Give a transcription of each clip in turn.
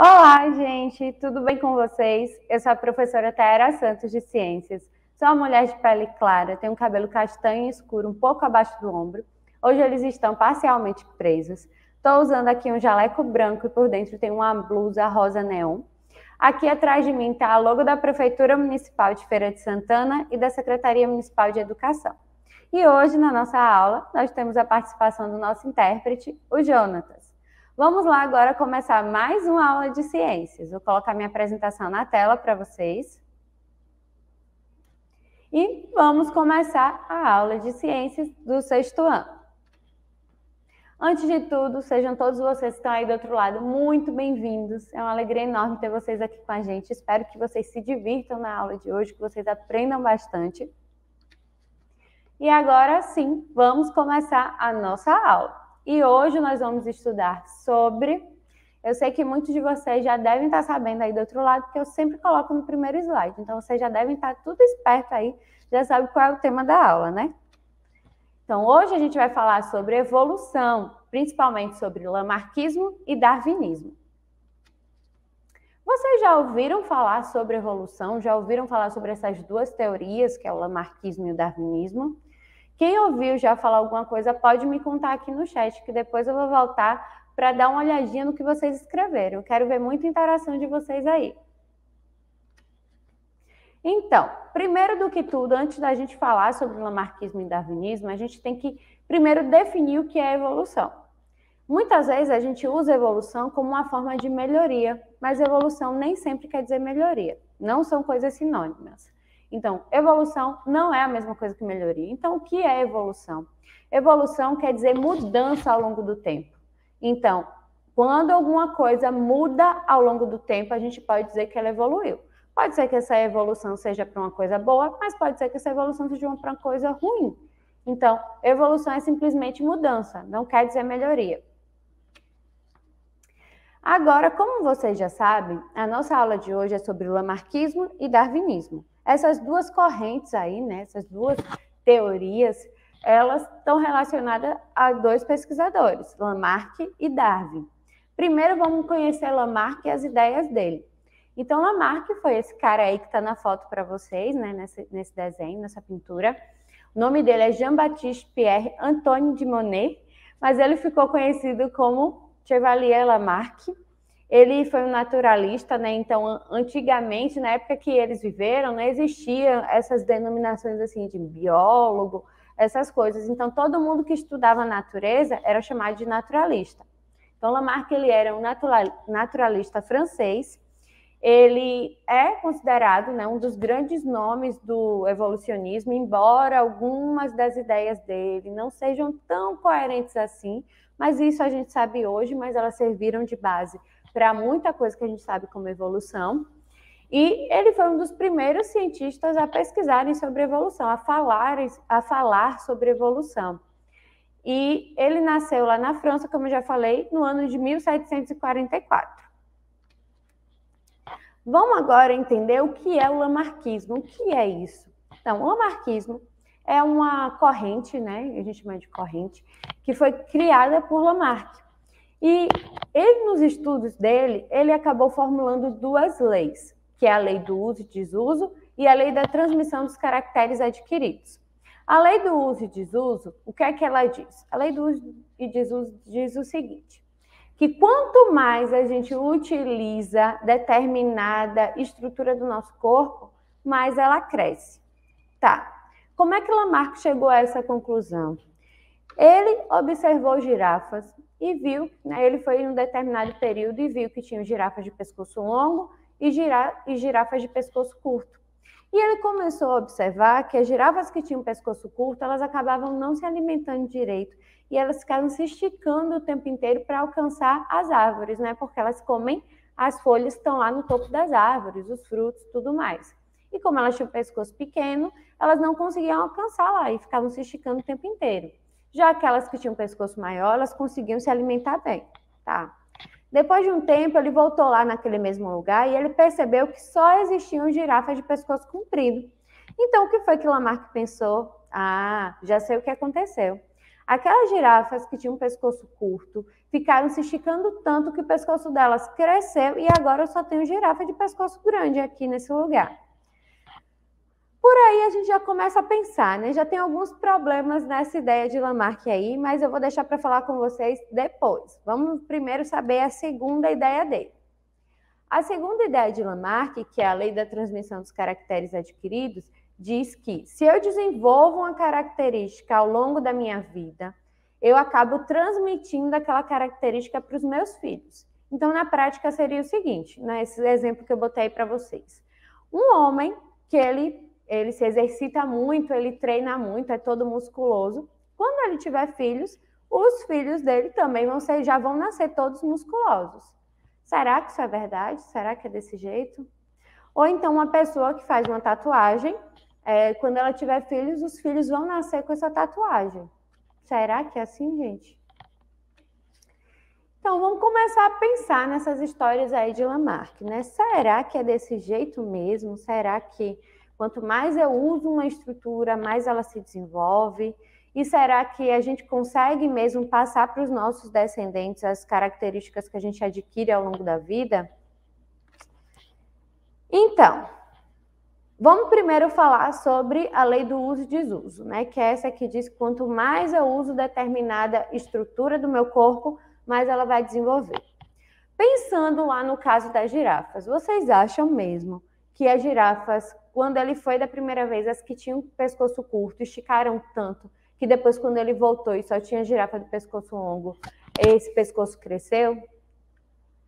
Olá, gente, tudo bem com vocês? Eu sou a professora Taera Santos de Ciências. Sou uma mulher de pele clara, tenho um cabelo castanho escuro um pouco abaixo do ombro. Hoje eles estão parcialmente presos. Estou usando aqui um jaleco branco e por dentro tem uma blusa rosa neon. Aqui atrás de mim está a logo da Prefeitura Municipal de Feira de Santana e da Secretaria Municipal de Educação. E hoje, na nossa aula, nós temos a participação do nosso intérprete, o Jonatas. Vamos lá agora começar mais uma aula de ciências. Vou colocar minha apresentação na tela para vocês. E vamos começar a aula de ciências do sexto ano. Antes de tudo, sejam todos vocês que estão aí do outro lado muito bem-vindos. É uma alegria enorme ter vocês aqui com a gente. Espero que vocês se divirtam na aula de hoje, que vocês aprendam bastante. E agora sim, vamos começar a nossa aula. E hoje nós vamos estudar sobre. Eu sei que muitos de vocês já devem estar sabendo aí do outro lado, porque eu sempre coloco no primeiro slide. Então vocês já devem estar tudo esperto aí, já sabe qual é o tema da aula, né? Então hoje a gente vai falar sobre evolução, principalmente sobre Lamarquismo e Darwinismo. Vocês já ouviram falar sobre evolução? Já ouviram falar sobre essas duas teorias, que é o Lamarquismo e o Darwinismo? Quem ouviu já falar alguma coisa, pode me contar aqui no chat, que depois eu vou voltar para dar uma olhadinha no que vocês escreveram. Quero ver muita interação de vocês aí. Então, primeiro do que tudo, antes da gente falar sobre Lamarquismo e Darwinismo, a gente tem que primeiro definir o que é evolução. Muitas vezes a gente usa evolução como uma forma de melhoria, mas evolução nem sempre quer dizer melhoria, não são coisas sinônimas. Então, evolução não é a mesma coisa que melhoria. Então, o que é evolução? Evolução quer dizer mudança ao longo do tempo. Então, quando alguma coisa muda ao longo do tempo, a gente pode dizer que ela evoluiu. Pode ser que essa evolução seja para uma coisa boa, mas pode ser que essa evolução seja para uma coisa ruim. Então, evolução é simplesmente mudança, não quer dizer melhoria. Agora, como vocês já sabem, a nossa aula de hoje é sobre o Lamarquismo e Darwinismo. Essas duas correntes aí, né, essas duas teorias, elas estão relacionadas a dois pesquisadores, Lamarck e Darwin. Primeiro vamos conhecer Lamarck e as ideias dele. Então, Lamarck foi esse cara aí que está na foto para vocês, né, nesse, nesse desenho, nessa pintura. O nome dele é Jean-Baptiste Pierre Antoine de Monet, mas ele ficou conhecido como Chevalier Lamarck ele foi um naturalista, né? Então, antigamente, na época que eles viveram, não né, existiam essas denominações assim de biólogo, essas coisas. Então, todo mundo que estudava natureza era chamado de naturalista. Então, Lamarck ele era um naturalista francês. Ele é considerado né, um dos grandes nomes do evolucionismo, embora algumas das ideias dele não sejam tão coerentes assim, mas isso a gente sabe hoje, mas elas serviram de base para muita coisa que a gente sabe como evolução. E ele foi um dos primeiros cientistas a pesquisarem sobre evolução, a falar, a falar sobre evolução. E ele nasceu lá na França, como eu já falei, no ano de 1744. Vamos agora entender o que é o lamarquismo, o que é isso? Então, o lamarquismo é uma corrente, né? A gente chama de corrente, que foi criada por Lamarck. E ele, nos estudos dele, ele acabou formulando duas leis, que é a lei do uso e desuso e a lei da transmissão dos caracteres adquiridos. A lei do uso e desuso, o que é que ela diz? A lei do uso e desuso diz o seguinte: que quanto mais a gente utiliza determinada estrutura do nosso corpo, mais ela cresce. Tá. Como é que Lamarck chegou a essa conclusão? Ele observou girafas e viu, né, ele foi em um determinado período e viu que tinham girafas de pescoço longo e, e girafas de pescoço curto. E ele começou a observar que as girafas que tinham pescoço curto, elas acabavam não se alimentando direito e elas ficavam se esticando o tempo inteiro para alcançar as árvores, né? Porque elas comem as folhas que estão lá no topo das árvores, os frutos, tudo mais. E como elas tinham pescoço pequeno, elas não conseguiam alcançar lá e ficavam se esticando o tempo inteiro. Já aquelas que tinham pescoço maior, elas conseguiam se alimentar bem, tá? Depois de um tempo, ele voltou lá naquele mesmo lugar e ele percebeu que só existiam girafas de pescoço comprido. Então, o que foi que Lamarck pensou? Ah, já sei o que aconteceu. Aquelas girafas que tinham pescoço curto ficaram se esticando tanto que o pescoço delas cresceu e agora eu só tenho girafa de pescoço grande aqui nesse lugar. Por aí a gente já começa a pensar, né? Já tem alguns problemas nessa ideia de Lamarck aí, mas eu vou deixar para falar com vocês depois. Vamos primeiro saber a segunda ideia dele. A segunda ideia de Lamarck, que é a lei da transmissão dos caracteres adquiridos, diz que se eu desenvolvo uma característica ao longo da minha vida, eu acabo transmitindo aquela característica para os meus filhos. Então, na prática, seria o seguinte, né, esse exemplo que eu botei para vocês. Um homem que ele ele se exercita muito, ele treina muito, é todo musculoso. Quando ele tiver filhos, os filhos dele também vão ser, já vão nascer todos musculosos. Será que isso é verdade? Será que é desse jeito? Ou então uma pessoa que faz uma tatuagem, é, quando ela tiver filhos, os filhos vão nascer com essa tatuagem. Será que é assim, gente? Então vamos começar a pensar nessas histórias aí de Lamarck, né? Será que é desse jeito mesmo? Será que Quanto mais eu uso uma estrutura, mais ela se desenvolve. E será que a gente consegue mesmo passar para os nossos descendentes as características que a gente adquire ao longo da vida? Então, vamos primeiro falar sobre a lei do uso e desuso, né? Que é essa que diz que quanto mais eu uso determinada estrutura do meu corpo, mais ela vai desenvolver. Pensando lá no caso das girafas, vocês acham mesmo que as é girafas, quando ele foi da primeira vez, as que tinham pescoço curto esticaram tanto que depois, quando ele voltou e só tinha girafa de pescoço longo, esse pescoço cresceu?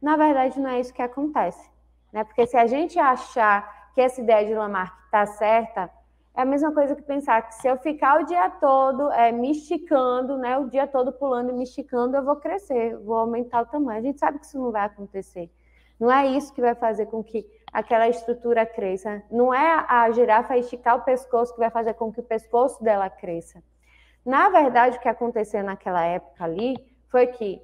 Na verdade, não é isso que acontece. Né? Porque se a gente achar que essa ideia de Lamarck está certa, é a mesma coisa que pensar que se eu ficar o dia todo é, me esticando, né, o dia todo pulando e me esticando, eu vou crescer, vou aumentar o tamanho. A gente sabe que isso não vai acontecer. Não é isso que vai fazer com que aquela estrutura cresça. Não é a girafa esticar o pescoço que vai fazer com que o pescoço dela cresça. Na verdade, o que aconteceu naquela época ali foi que,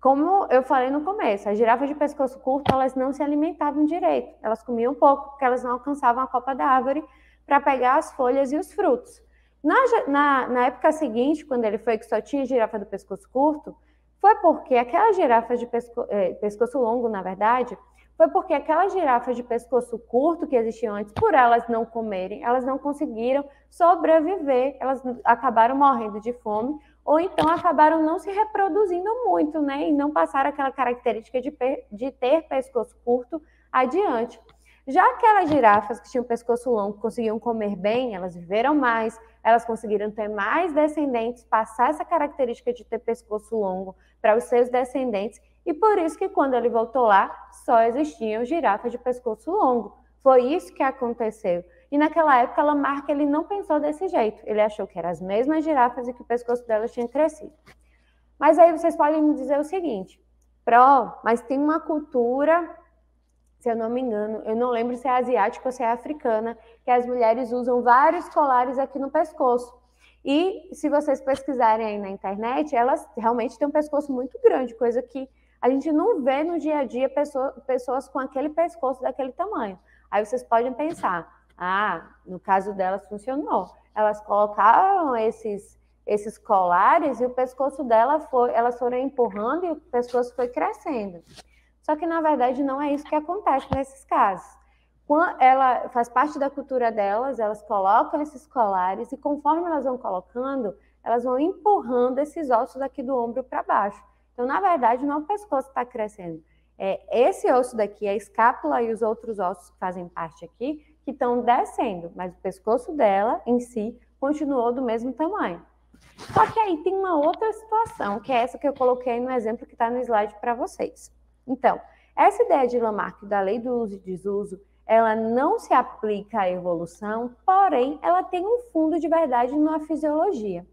como eu falei no começo, as girafas de pescoço curto elas não se alimentavam direito, elas comiam pouco, porque elas não alcançavam a copa da árvore para pegar as folhas e os frutos. Na, na, na época seguinte, quando ele foi que só tinha girafa do pescoço curto, foi porque aquelas girafas de pesco, eh, pescoço longo, na verdade, foi porque aquelas girafas de pescoço curto que existiam antes, por elas não comerem, elas não conseguiram sobreviver, elas acabaram morrendo de fome, ou então acabaram não se reproduzindo muito, né? E não passaram aquela característica de, de ter pescoço curto adiante. Já aquelas girafas que tinham pescoço longo conseguiam comer bem, elas viveram mais, elas conseguiram ter mais descendentes, passar essa característica de ter pescoço longo para os seus descendentes e por isso que quando ele voltou lá, só existiam girafas de pescoço longo. Foi isso que aconteceu. E naquela época, Lamarck ele não pensou desse jeito. Ele achou que eram as mesmas girafas e que o pescoço delas tinha crescido. Mas aí vocês podem me dizer o seguinte: Pro, mas tem uma cultura, se eu não me engano, eu não lembro se é asiática ou se é africana, que as mulheres usam vários colares aqui no pescoço. E se vocês pesquisarem aí na internet, elas realmente têm um pescoço muito grande, coisa que a gente não vê no dia a dia pessoa, pessoas com aquele pescoço daquele tamanho. Aí vocês podem pensar, ah, no caso delas funcionou. Elas colocaram esses, esses colares e o pescoço dela foi, elas foram empurrando e o pescoço foi crescendo. Só que na verdade não é isso que acontece nesses casos. Quando ela faz parte da cultura delas, elas colocam esses colares e conforme elas vão colocando, elas vão empurrando esses ossos aqui do ombro para baixo. Então, na verdade, não é o pescoço que está crescendo. É esse osso daqui, a escápula e os outros ossos que fazem parte aqui, que estão descendo, mas o pescoço dela em si continuou do mesmo tamanho. Só que aí tem uma outra situação, que é essa que eu coloquei no exemplo que está no slide para vocês. Então, essa ideia de Lamarck da lei do uso e desuso, ela não se aplica à evolução, porém, ela tem um fundo de verdade na fisiologia.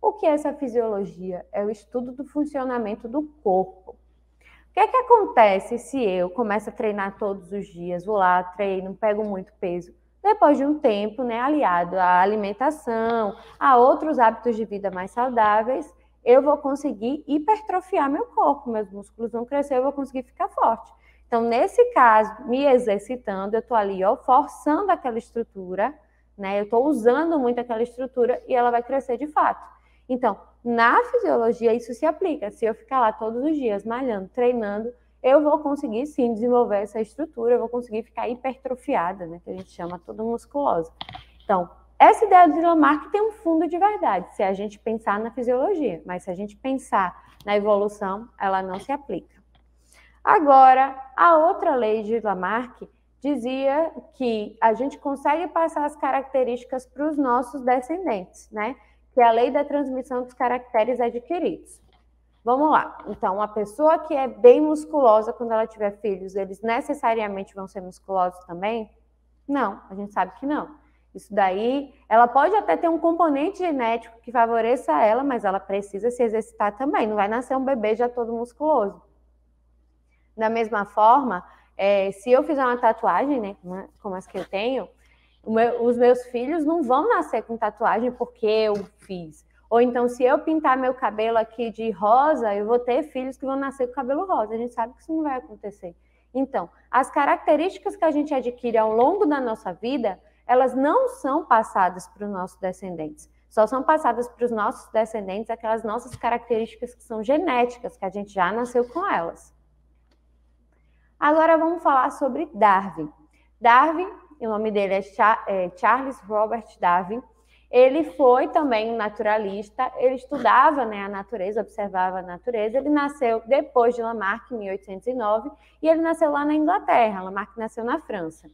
O que é essa fisiologia? É o estudo do funcionamento do corpo. O que é que acontece se eu começo a treinar todos os dias, vou lá, treino, pego muito peso? Depois de um tempo, né, aliado à alimentação, a outros hábitos de vida mais saudáveis, eu vou conseguir hipertrofiar meu corpo, meus músculos vão crescer, eu vou conseguir ficar forte. Então, nesse caso, me exercitando, eu estou ali, ó, forçando aquela estrutura, né? Eu estou usando muito aquela estrutura e ela vai crescer de fato. Então, na fisiologia, isso se aplica. Se eu ficar lá todos os dias malhando, treinando, eu vou conseguir sim desenvolver essa estrutura, eu vou conseguir ficar hipertrofiada, né, que a gente chama toda musculosa. Então, essa ideia de Lamarck tem um fundo de verdade, se a gente pensar na fisiologia, mas se a gente pensar na evolução, ela não se aplica. Agora, a outra lei de Lamarck dizia que a gente consegue passar as características para os nossos descendentes, né? que é a lei da transmissão dos caracteres adquiridos. Vamos lá. Então, uma pessoa que é bem musculosa quando ela tiver filhos, eles necessariamente vão ser musculosos também? Não, a gente sabe que não. Isso daí, ela pode até ter um componente genético que favoreça ela, mas ela precisa se exercitar também. Não vai nascer um bebê já todo musculoso. Da mesma forma, é, se eu fizer uma tatuagem, né, como é, as que eu tenho, meu, os meus filhos não vão nascer com tatuagem porque eu fiz. Ou então, se eu pintar meu cabelo aqui de rosa, eu vou ter filhos que vão nascer com cabelo rosa. A gente sabe que isso não vai acontecer. Então, as características que a gente adquire ao longo da nossa vida, elas não são passadas para os nossos descendentes. Só são passadas para os nossos descendentes aquelas nossas características que são genéticas, que a gente já nasceu com elas. Agora vamos falar sobre Darwin. Darwin e o nome dele é, é Charles Robert Darwin. Ele foi também um naturalista, ele estudava né, a natureza, observava a natureza. Ele nasceu depois de Lamarck, em 1809, e ele nasceu lá na Inglaterra. Lamarck nasceu na França.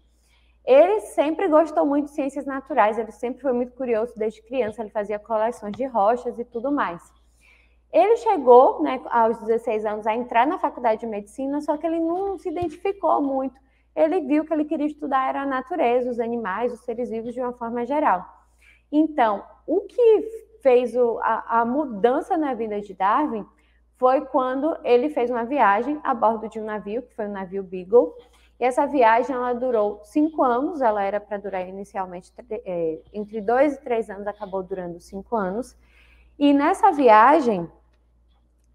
Ele sempre gostou muito de ciências naturais, ele sempre foi muito curioso desde criança, ele fazia coleções de rochas e tudo mais. Ele chegou né, aos 16 anos a entrar na faculdade de medicina, só que ele não se identificou muito ele viu que ele queria estudar era a natureza, os animais, os seres vivos de uma forma geral. Então, o que fez o, a, a mudança na vida de Darwin foi quando ele fez uma viagem a bordo de um navio, que foi o navio Beagle, e essa viagem ela durou cinco anos, ela era para durar inicialmente é, entre dois e três anos, acabou durando cinco anos. E nessa viagem,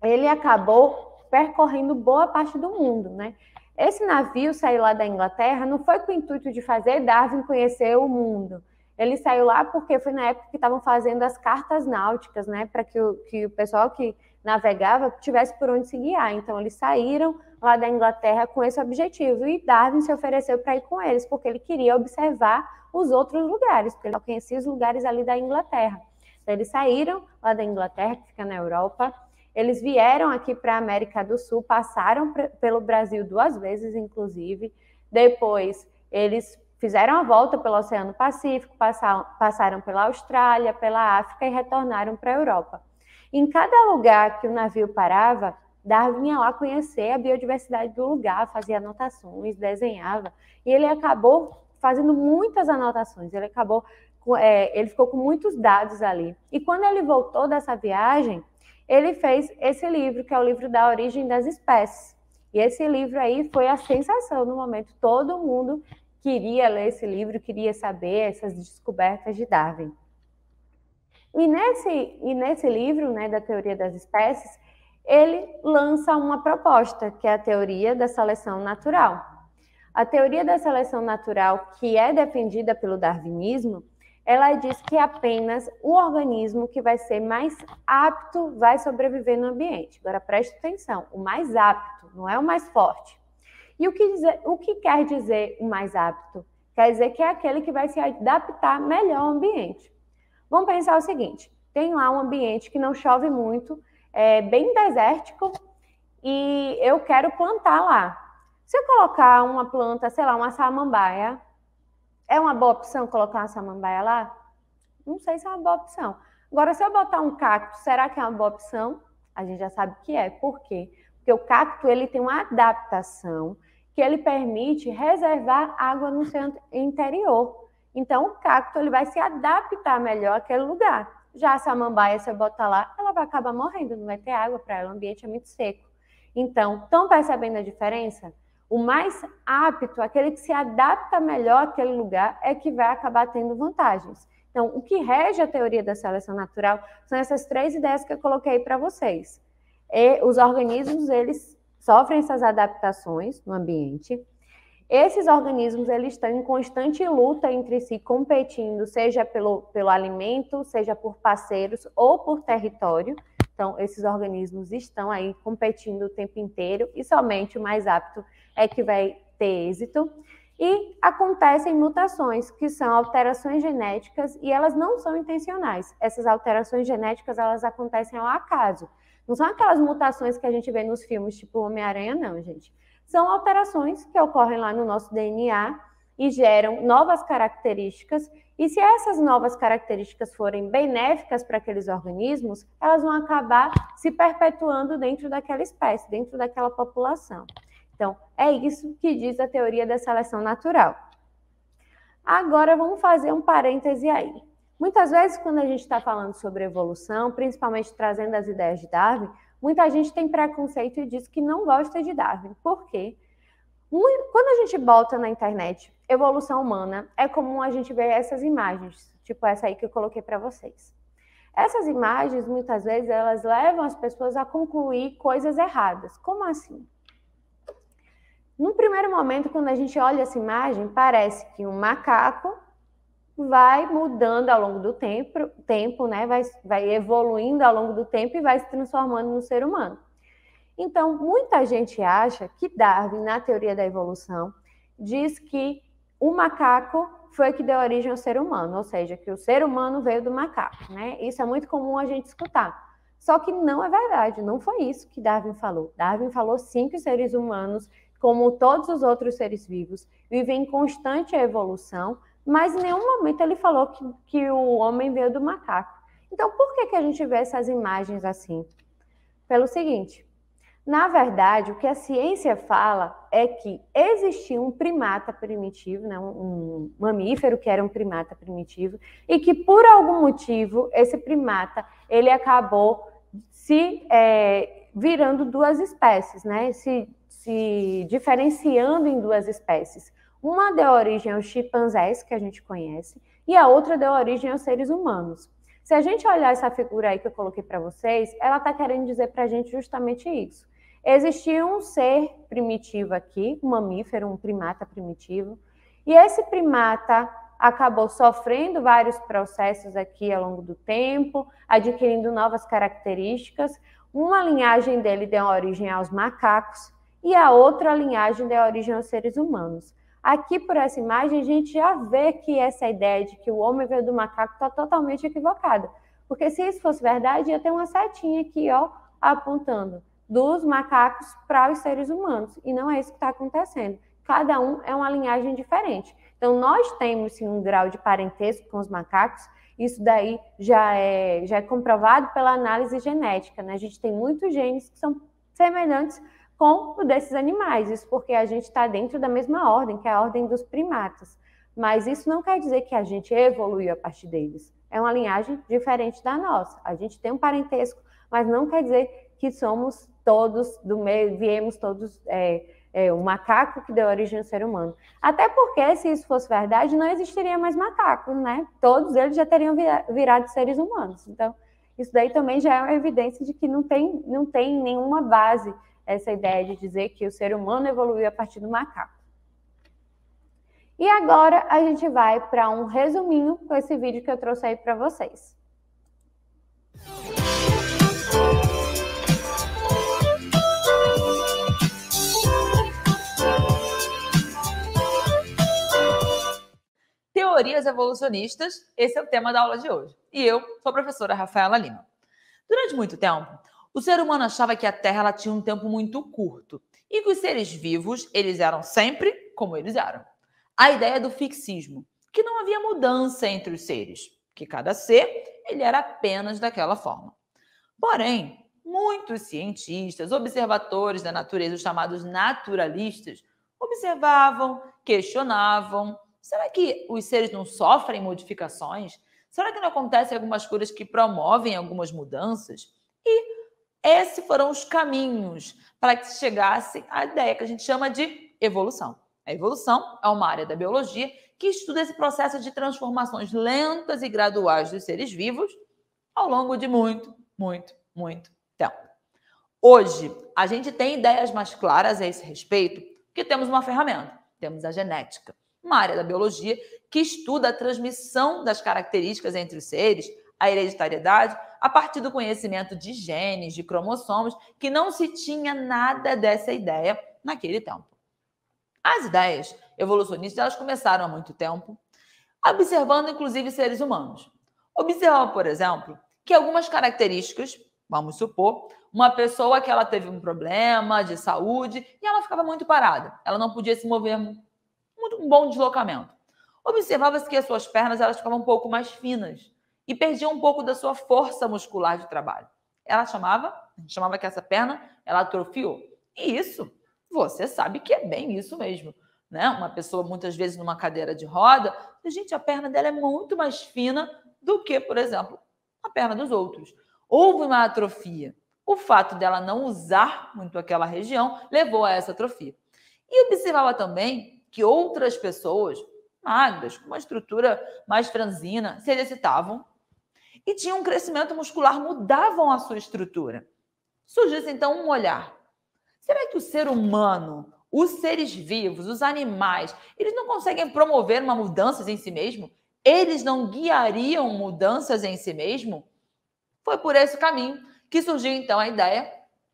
ele acabou percorrendo boa parte do mundo, né? Esse navio saiu lá da Inglaterra não foi com o intuito de fazer Darwin conhecer o mundo. Ele saiu lá porque foi na época que estavam fazendo as cartas náuticas, né, para que o, que o pessoal que navegava tivesse por onde se guiar. Então eles saíram lá da Inglaterra com esse objetivo e Darwin se ofereceu para ir com eles porque ele queria observar os outros lugares, porque ele só conhecia os lugares ali da Inglaterra. Então eles saíram lá da Inglaterra, que fica na Europa, eles vieram aqui para a América do Sul, passaram pelo Brasil duas vezes, inclusive. Depois, eles fizeram a volta pelo Oceano Pacífico, passaram, passaram pela Austrália, pela África e retornaram para a Europa. Em cada lugar que o navio parava, Darwin ia lá conhecer a biodiversidade do lugar, fazia anotações, desenhava, e ele acabou fazendo muitas anotações, ele acabou, é, ele ficou com muitos dados ali. E quando ele voltou dessa viagem, ele fez esse livro, que é o livro da origem das espécies. E esse livro aí foi a sensação no momento. Todo mundo queria ler esse livro, queria saber essas descobertas de Darwin. E nesse, e nesse livro, né, da teoria das espécies, ele lança uma proposta, que é a teoria da seleção natural. A teoria da seleção natural, que é defendida pelo darwinismo, ela diz que apenas o organismo que vai ser mais apto vai sobreviver no ambiente. Agora preste atenção, o mais apto, não é o mais forte. E o que, dizer, o que quer dizer o mais apto? Quer dizer que é aquele que vai se adaptar melhor ao ambiente. Vamos pensar o seguinte: tem lá um ambiente que não chove muito, é bem desértico, e eu quero plantar lá. Se eu colocar uma planta, sei lá, uma samambaia, é uma boa opção colocar uma samambaia lá? Não sei se é uma boa opção. Agora, se eu botar um cacto, será que é uma boa opção? A gente já sabe que é. Por quê? Porque o cacto ele tem uma adaptação que ele permite reservar água no seu interior. Então, o cacto ele vai se adaptar melhor àquele lugar. Já a samambaia, se eu botar lá, ela vai acabar morrendo, não vai ter água para ela, o ambiente é muito seco. Então, estão percebendo a diferença? O mais apto, aquele que se adapta melhor àquele lugar, é que vai acabar tendo vantagens. Então, o que rege a teoria da seleção natural são essas três ideias que eu coloquei para vocês. E os organismos, eles sofrem essas adaptações no ambiente. Esses organismos, eles estão em constante luta entre si, competindo, seja pelo, pelo alimento, seja por parceiros ou por território. Então, esses organismos estão aí competindo o tempo inteiro e somente o mais apto é que vai ter êxito. E acontecem mutações, que são alterações genéticas e elas não são intencionais. Essas alterações genéticas, elas acontecem ao acaso. Não são aquelas mutações que a gente vê nos filmes, tipo Homem-Aranha, não, gente. São alterações que ocorrem lá no nosso DNA e geram novas características e se essas novas características forem benéficas para aqueles organismos, elas vão acabar se perpetuando dentro daquela espécie, dentro daquela população. Então, é isso que diz a teoria da seleção natural. Agora vamos fazer um parêntese aí. Muitas vezes, quando a gente está falando sobre evolução, principalmente trazendo as ideias de Darwin, muita gente tem preconceito e diz que não gosta de Darwin. Por quê? Porque quando a gente bota na internet evolução humana, é comum a gente ver essas imagens, tipo essa aí que eu coloquei para vocês. Essas imagens, muitas vezes, elas levam as pessoas a concluir coisas erradas. Como assim? No primeiro momento, quando a gente olha essa imagem, parece que um macaco vai mudando ao longo do tempo, tempo né? vai, vai evoluindo ao longo do tempo e vai se transformando no ser humano. Então, muita gente acha que Darwin, na teoria da evolução, diz que o macaco foi que deu origem ao ser humano, ou seja, que o ser humano veio do macaco, né? Isso é muito comum a gente escutar. Só que não é verdade, não foi isso que Darwin falou. Darwin falou sim que os seres humanos, como todos os outros seres vivos, vivem em constante evolução, mas em nenhum momento ele falou que, que o homem veio do macaco. Então, por que, que a gente vê essas imagens assim? Pelo seguinte, na verdade, o que a ciência fala é que existia um primata primitivo, né, um, mamífero que era um primata primitivo, e que por algum motivo esse primata ele acabou se é, virando duas espécies, né, se, se diferenciando em duas espécies. Uma deu origem aos chimpanzés, que a gente conhece, e a outra deu origem aos seres humanos. Se a gente olhar essa figura aí que eu coloquei para vocês, ela está querendo dizer para a gente justamente isso Existia um ser primitivo aqui, um mamífero, um primata primitivo, e esse primata acabou sofrendo vários processos aqui ao longo do tempo, adquirindo novas características. Uma linhagem dele deu origem aos macacos e a outra linhagem deu origem aos seres humanos. Aqui, por essa imagem, a gente já vê que essa ideia de que o homem veio do macaco está totalmente equivocada. Porque se isso fosse verdade, ia ter uma setinha aqui, ó, apontando dos macacos para os seres humanos. E não é isso que está acontecendo. Cada um é uma linhagem diferente. Então, nós temos sim, um grau de parentesco com os macacos, isso daí já é, já é comprovado pela análise genética. Né? A gente tem muitos genes que são semelhantes com o desses animais, isso porque a gente está dentro da mesma ordem, que é a ordem dos primatas. Mas isso não quer dizer que a gente evoluiu a partir deles. É uma linhagem diferente da nossa. A gente tem um parentesco, mas não quer dizer que somos todos do meio, viemos todos. É, é, o macaco que deu origem ao ser humano. Até porque, se isso fosse verdade, não existiria mais macacos, né? Todos eles já teriam virado seres humanos. Então, isso daí também já é uma evidência de que não tem, não tem nenhuma base essa ideia de dizer que o ser humano evoluiu a partir do macaco. E agora a gente vai para um resuminho com esse vídeo que eu trouxe aí para vocês. teorias evolucionistas, esse é o tema da aula de hoje. E eu sou a professora Rafaela Lima. Durante muito tempo, o ser humano achava que a Terra ela tinha um tempo muito curto e que os seres vivos, eles eram sempre como eles eram. A ideia do fixismo, que não havia mudança entre os seres, que cada ser, ele era apenas daquela forma. Porém, muitos cientistas, observadores da natureza, os chamados naturalistas, observavam, questionavam, Será que os seres não sofrem modificações? Será que não acontecem algumas coisas que promovem algumas mudanças? E esses foram os caminhos para que se chegasse à ideia que a gente chama de evolução. A evolução é uma área da biologia que estuda esse processo de transformações lentas e graduais dos seres vivos ao longo de muito, muito, muito tempo. Hoje, a gente tem ideias mais claras a esse respeito, porque temos uma ferramenta, temos a genética uma área da biologia que estuda a transmissão das características entre os seres, a hereditariedade, a partir do conhecimento de genes, de cromossomos, que não se tinha nada dessa ideia naquele tempo. As ideias evolucionistas elas começaram há muito tempo, observando inclusive seres humanos. Observa, por exemplo, que algumas características, vamos supor, uma pessoa que ela teve um problema de saúde e ela ficava muito parada, ela não podia se mover um bom deslocamento. Observava-se que as suas pernas elas ficavam um pouco mais finas e perdiam um pouco da sua força muscular de trabalho. Ela chamava, chamava que essa perna ela atrofiou. E isso, você sabe que é bem isso mesmo. Né? Uma pessoa muitas vezes numa cadeira de roda, gente, a perna dela é muito mais fina do que, por exemplo, a perna dos outros. Houve uma atrofia. O fato dela não usar muito aquela região levou a essa atrofia. E observava também que outras pessoas magras, com uma estrutura mais franzina, se exercitavam e tinham um crescimento muscular, mudavam a sua estrutura. Surgisse então um olhar. Será que o ser humano, os seres vivos, os animais, eles não conseguem promover uma mudança em si mesmo? Eles não guiariam mudanças em si mesmo? Foi por esse caminho que surgiu então a ideia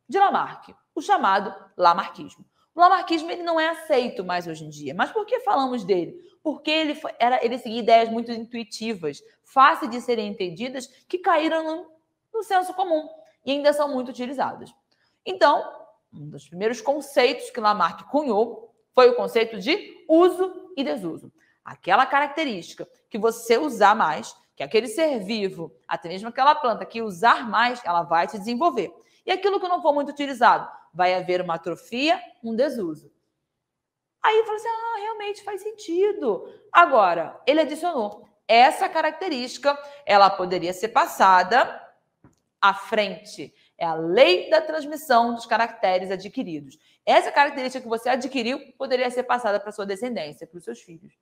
de Lamarck, o chamado lamarquismo. O lamarquismo ele não é aceito mais hoje em dia. Mas por que falamos dele? Porque ele, foi, era, ele seguia ideias muito intuitivas, fáceis de serem entendidas, que caíram no, no senso comum e ainda são muito utilizadas. Então, um dos primeiros conceitos que Lamarck cunhou foi o conceito de uso e desuso. Aquela característica que você usar mais, que aquele ser vivo, até mesmo aquela planta que usar mais, ela vai se desenvolver. E aquilo que não for muito utilizado, vai haver uma atrofia, um desuso. Aí falou assim: ah, realmente faz sentido. Agora, ele adicionou: essa característica ela poderia ser passada à frente. É a lei da transmissão dos caracteres adquiridos. Essa característica que você adquiriu poderia ser passada para sua descendência, para os seus filhos.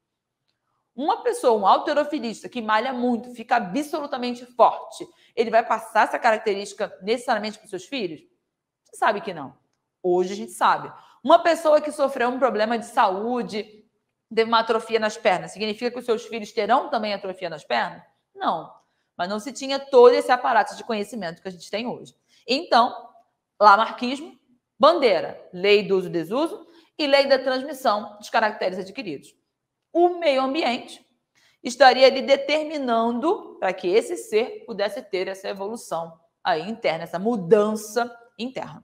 Uma pessoa, um alterofilista que malha muito, fica absolutamente forte, ele vai passar essa característica necessariamente para os seus filhos? Você sabe que não. Hoje a gente sabe. Uma pessoa que sofreu um problema de saúde, teve uma atrofia nas pernas, significa que os seus filhos terão também atrofia nas pernas? Não. Mas não se tinha todo esse aparato de conhecimento que a gente tem hoje. Então, lamarquismo, bandeira, lei do uso e desuso e lei da transmissão dos caracteres adquiridos. O meio ambiente estaria ali determinando para que esse ser pudesse ter essa evolução aí interna, essa mudança interna.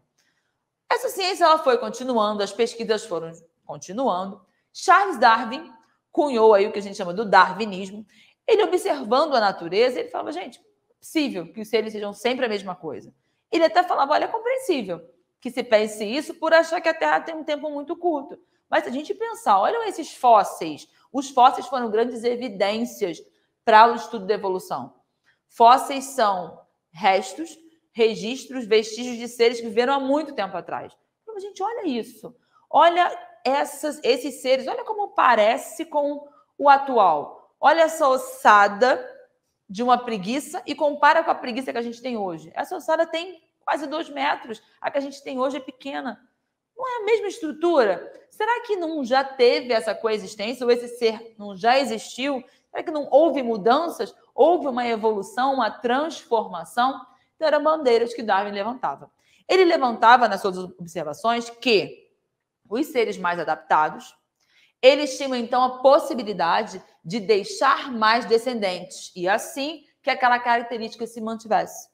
Essa ciência ela foi continuando, as pesquisas foram continuando. Charles Darwin cunhou aí o que a gente chama do darwinismo. Ele observando a natureza, ele falava, gente, possível que os seres sejam sempre a mesma coisa. Ele até falava, olha, é compreensível que se pense isso por achar que a Terra tem um tempo muito curto. Mas se a gente pensar, olha esses fósseis. Os fósseis foram grandes evidências para o estudo da evolução. Fósseis são restos registros, vestígios de seres que viveram há muito tempo atrás. Então, gente, olha isso. Olha essas, esses seres, olha como parece com o atual. Olha essa ossada de uma preguiça e compara com a preguiça que a gente tem hoje. Essa ossada tem quase dois metros, a que a gente tem hoje é pequena. Não é a mesma estrutura? Será que não já teve essa coexistência, ou esse ser não já existiu? Será que não houve mudanças? Houve uma evolução, uma transformação? Então, eram bandeiras que Darwin levantava. Ele levantava nas suas observações que os seres mais adaptados, eles tinham então a possibilidade de deixar mais descendentes e assim que aquela característica se mantivesse.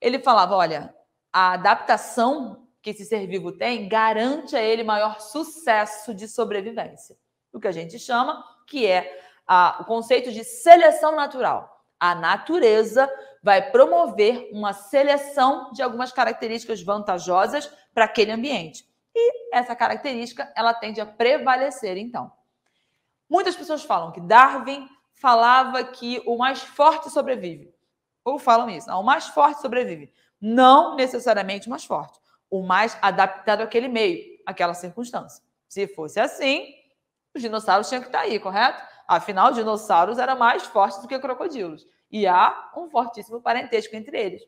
Ele falava, olha, a adaptação que esse ser vivo tem garante a ele maior sucesso de sobrevivência. O que a gente chama que é a, o conceito de seleção natural. A natureza vai promover uma seleção de algumas características vantajosas para aquele ambiente. E essa característica, ela tende a prevalecer, então. Muitas pessoas falam que Darwin falava que o mais forte sobrevive. Ou falam isso, não, o mais forte sobrevive. Não necessariamente o mais forte, o mais adaptado àquele meio, àquela circunstância. Se fosse assim, os dinossauros tinham que estar aí, correto? Afinal, dinossauros eram mais fortes do que crocodilos. E há um fortíssimo parentesco entre eles.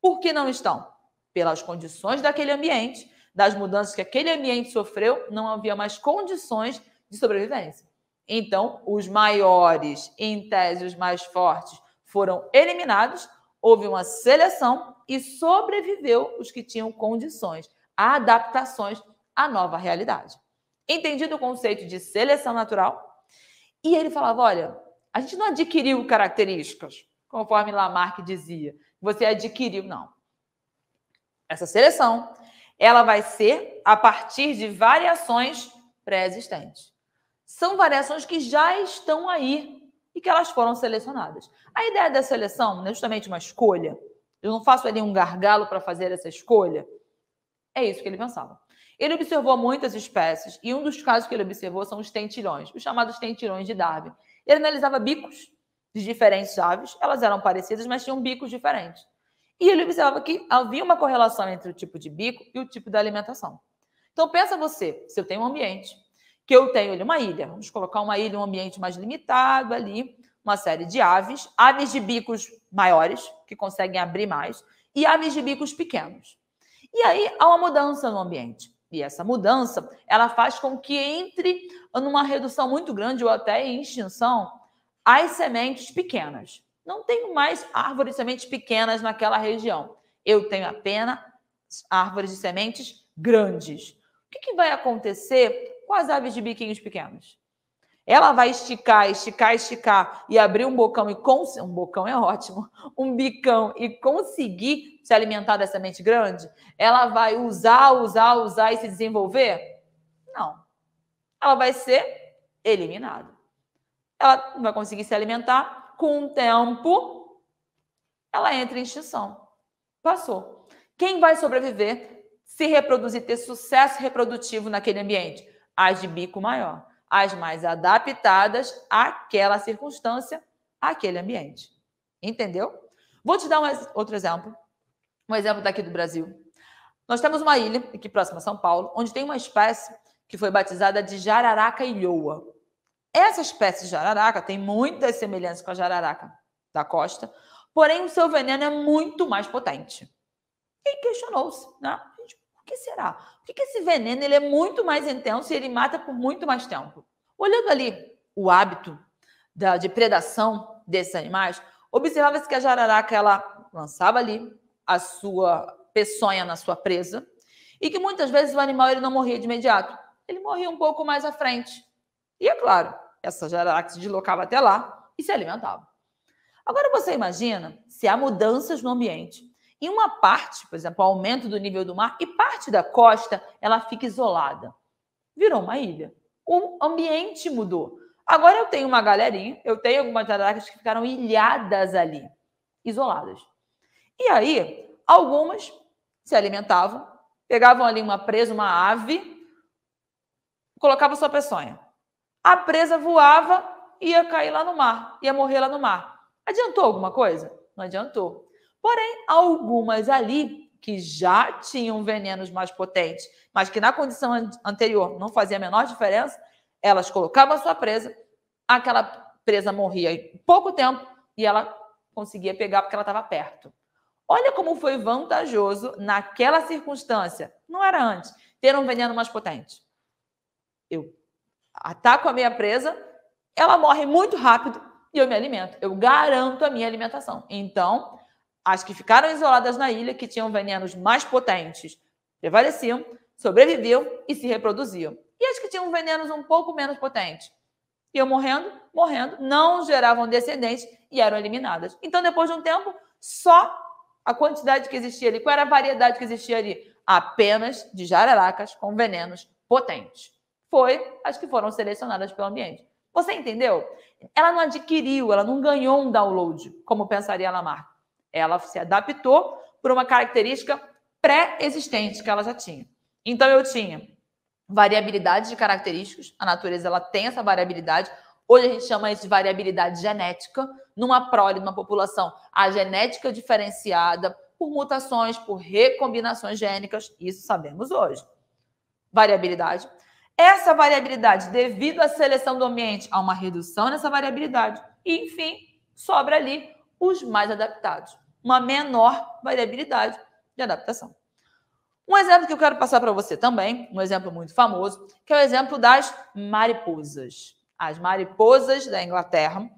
Por que não estão? Pelas condições daquele ambiente, das mudanças que aquele ambiente sofreu, não havia mais condições de sobrevivência. Então, os maiores, em tese, os mais fortes, foram eliminados, houve uma seleção e sobreviveu os que tinham condições, adaptações à nova realidade. Entendido o conceito de seleção natural? E ele falava: olha, a gente não adquiriu características, conforme Lamarck dizia. Você adquiriu, não. Essa seleção, ela vai ser a partir de variações pré-existentes. São variações que já estão aí e que elas foram selecionadas. A ideia da seleção não é justamente uma escolha. Eu não faço ali um gargalo para fazer essa escolha. É isso que ele pensava. Ele observou muitas espécies e um dos casos que ele observou são os tentilhões, os chamados tentilhões de Darwin. Ele analisava bicos de diferentes aves. elas eram parecidas, mas tinham bicos diferentes. E ele observava que havia uma correlação entre o tipo de bico e o tipo da alimentação. Então pensa você, se eu tenho um ambiente, que eu tenho ali uma ilha, vamos colocar uma ilha, um ambiente mais limitado ali, uma série de aves, aves de bicos maiores, que conseguem abrir mais, e aves de bicos pequenos. E aí há uma mudança no ambiente. E essa mudança, ela faz com que entre numa redução muito grande ou até em extinção as sementes pequenas. Não tenho mais árvores de sementes pequenas naquela região. Eu tenho apenas árvores de sementes grandes. O que, que vai acontecer com as aves de biquinhos pequenos? Ela vai esticar, esticar, esticar e abrir um bocão e cons... um bocão é ótimo, um bicão e conseguir se alimentar dessa mente grande? Ela vai usar, usar, usar e se desenvolver? Não. Ela vai ser eliminada. Ela não vai conseguir se alimentar. Com o tempo, ela entra em extinção. Passou. Quem vai sobreviver, se reproduzir, ter sucesso reprodutivo naquele ambiente? As de bico maior as mais adaptadas àquela circunstância, àquele ambiente. Entendeu? Vou te dar um, outro exemplo. Um exemplo daqui do Brasil. Nós temos uma ilha, aqui próxima a São Paulo, onde tem uma espécie que foi batizada de jararaca ilhoa. Essa espécie de jararaca tem muitas semelhanças com a jararaca da costa, porém o seu veneno é muito mais potente. E questionou-se, né? Por que será? Porque esse veneno ele é muito mais intenso e ele mata por muito mais tempo. Olhando ali o hábito da depredação desses animais, observava-se que a jararaca ela lançava ali a sua peçonha na sua presa e que muitas vezes o animal ele não morria de imediato, ele morria um pouco mais à frente. E é claro, essa jararaca se deslocava até lá e se alimentava. Agora você imagina se há mudanças no ambiente e uma parte, por exemplo, o aumento do nível do mar e parte da costa, ela fica isolada. Virou uma ilha. O ambiente mudou. Agora eu tenho uma galerinha, eu tenho algumas tartarugas que ficaram ilhadas ali, isoladas. E aí, algumas se alimentavam, pegavam ali uma presa, uma ave, colocava sua peçonha. A presa voava, ia cair lá no mar, ia morrer lá no mar. Adiantou alguma coisa? Não adiantou. Porém, algumas ali que já tinham venenos mais potentes, mas que na condição anterior não fazia a menor diferença, elas colocavam a sua presa, aquela presa morria em pouco tempo e ela conseguia pegar porque ela estava perto. Olha como foi vantajoso naquela circunstância, não era antes, ter um veneno mais potente. Eu ataco a minha presa, ela morre muito rápido e eu me alimento. Eu garanto a minha alimentação. Então, as que ficaram isoladas na ilha, que tinham venenos mais potentes, prevaleciam, sobreviviam e se reproduziam. E as que tinham venenos um pouco menos potentes iam morrendo, morrendo, não geravam descendentes e eram eliminadas. Então, depois de um tempo, só a quantidade que existia ali, qual era a variedade que existia ali? Apenas de jararacas com venenos potentes. Foi as que foram selecionadas pelo ambiente. Você entendeu? Ela não adquiriu, ela não ganhou um download, como pensaria Lamarck. Ela se adaptou por uma característica pré-existente que ela já tinha. Então eu tinha variabilidade de característicos, a natureza ela tem essa variabilidade. Hoje a gente chama isso de variabilidade genética. Numa prole, numa população, a genética diferenciada por mutações, por recombinações gênicas, isso sabemos hoje. Variabilidade. Essa variabilidade, devido à seleção do ambiente, há uma redução nessa variabilidade. E, enfim, sobra ali os mais adaptados uma menor variabilidade de adaptação. Um exemplo que eu quero passar para você também, um exemplo muito famoso, que é o exemplo das mariposas. As mariposas da Inglaterra,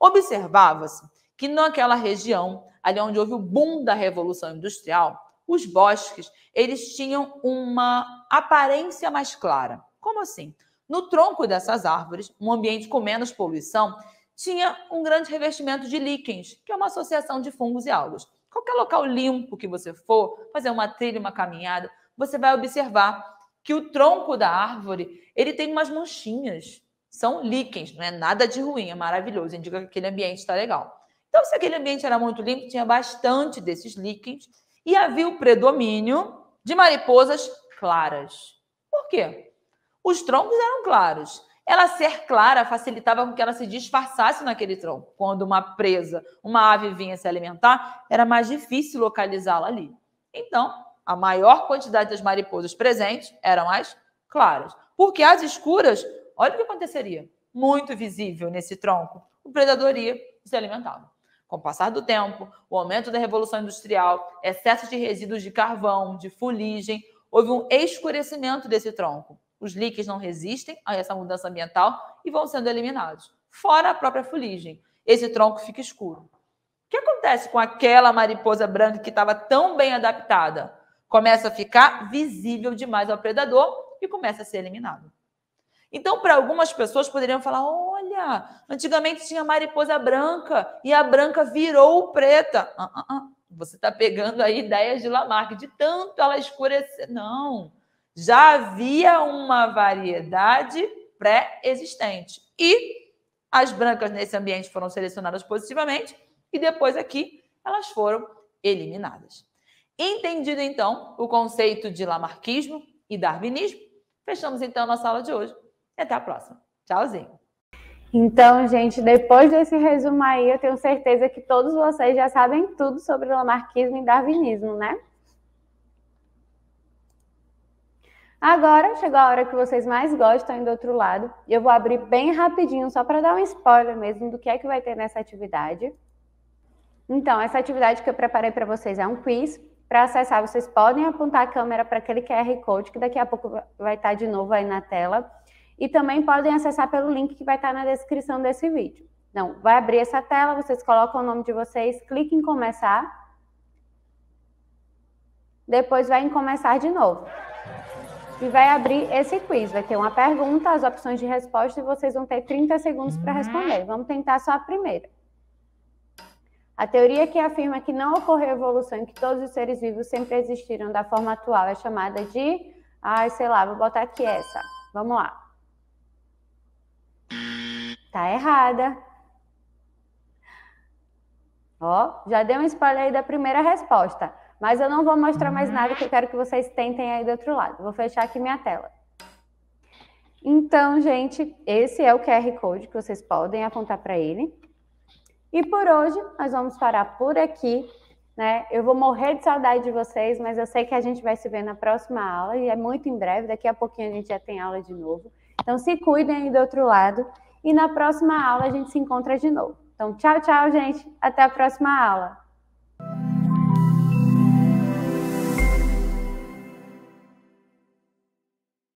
observava-se que naquela região, ali onde houve o boom da Revolução Industrial, os bosques, eles tinham uma aparência mais clara. Como assim? No tronco dessas árvores, um ambiente com menos poluição, tinha um grande revestimento de líquens, que é uma associação de fungos e algas. Qualquer local limpo que você for, fazer uma trilha, uma caminhada, você vai observar que o tronco da árvore, ele tem umas manchinhas, são líquens, não é nada de ruim, é maravilhoso, indica que aquele ambiente está legal. Então, se aquele ambiente era muito limpo, tinha bastante desses líquens e havia o predomínio de mariposas claras. Por quê? Os troncos eram claros, ela ser clara facilitava com que ela se disfarçasse naquele tronco. Quando uma presa, uma ave vinha se alimentar, era mais difícil localizá-la ali. Então, a maior quantidade das mariposas presentes eram as claras. Porque as escuras, olha o que aconteceria. Muito visível nesse tronco, o predador ia se alimentar. Com o passar do tempo, o aumento da Revolução Industrial, excesso de resíduos de carvão, de fuligem, houve um escurecimento desse tronco. Os líquidos não resistem a essa mudança ambiental e vão sendo eliminados. Fora a própria fuligem. Esse tronco fica escuro. O que acontece com aquela mariposa branca que estava tão bem adaptada? Começa a ficar visível demais ao predador e começa a ser eliminado. Então, para algumas pessoas poderiam falar: olha, antigamente tinha mariposa branca e a branca virou preta. Ah, ah, ah. Você está pegando aí ideias de Lamarck, de tanto ela escurecer. Não já havia uma variedade pré-existente. E as brancas nesse ambiente foram selecionadas positivamente e depois aqui elas foram eliminadas. Entendido então o conceito de lamarquismo e darwinismo, fechamos então a nossa aula de hoje e até a próxima. Tchauzinho. Então, gente, depois desse resumo aí, eu tenho certeza que todos vocês já sabem tudo sobre lamarquismo e darwinismo, né? Agora chegou a hora que vocês mais gostam do outro lado. e Eu vou abrir bem rapidinho, só para dar um spoiler mesmo do que é que vai ter nessa atividade. Então, essa atividade que eu preparei para vocês é um quiz. Para acessar, vocês podem apontar a câmera para aquele QR Code, que daqui a pouco vai estar tá de novo aí na tela. E também podem acessar pelo link que vai estar tá na descrição desse vídeo. Então, vai abrir essa tela, vocês colocam o nome de vocês, cliquem em começar. Depois vai em começar de novo e vai abrir esse quiz. Vai ter uma pergunta, as opções de resposta e vocês vão ter 30 segundos para uhum. responder. Vamos tentar só a primeira. A teoria que afirma que não ocorreu evolução e que todos os seres vivos sempre existiram da forma atual é chamada de. Ai, sei lá, vou botar aqui essa. Vamos lá. Tá errada. Ó, já deu um spoiler aí da primeira resposta. Mas eu não vou mostrar mais nada, que eu uhum. quero que vocês tentem aí do outro lado. Vou fechar aqui minha tela. Então, gente, esse é o QR Code que vocês podem apontar para ele. E por hoje, nós vamos parar por aqui. Né? Eu vou morrer de saudade de vocês, mas eu sei que a gente vai se ver na próxima aula e é muito em breve, daqui a pouquinho a gente já tem aula de novo. Então se cuidem aí do outro lado e na próxima aula a gente se encontra de novo. Então tchau, tchau, gente. Até a próxima aula.